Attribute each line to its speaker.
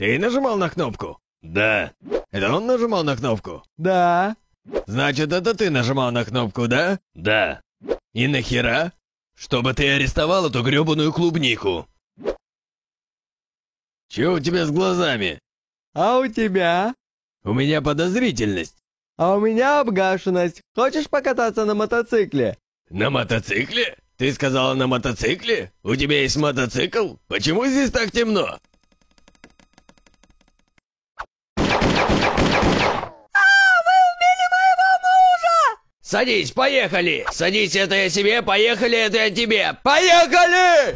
Speaker 1: «Ты нажимал на кнопку?» «Да». «Это он нажимал на кнопку?» «Да». «Значит, это ты нажимал на кнопку, да?» «Да». «И нахера?» «Чтобы ты арестовал эту грёбаную клубнику!» «Чего
Speaker 2: у тебя с глазами?» «А у тебя?» «У меня подозрительность».
Speaker 3: «А у меня обгашенность. Хочешь покататься на мотоцикле?»
Speaker 4: «На мотоцикле? Ты сказала на мотоцикле? У тебя есть мотоцикл? Почему здесь так темно?»
Speaker 5: «Садись, поехали! Садись, это я себе, поехали, это я тебе! Поехали!»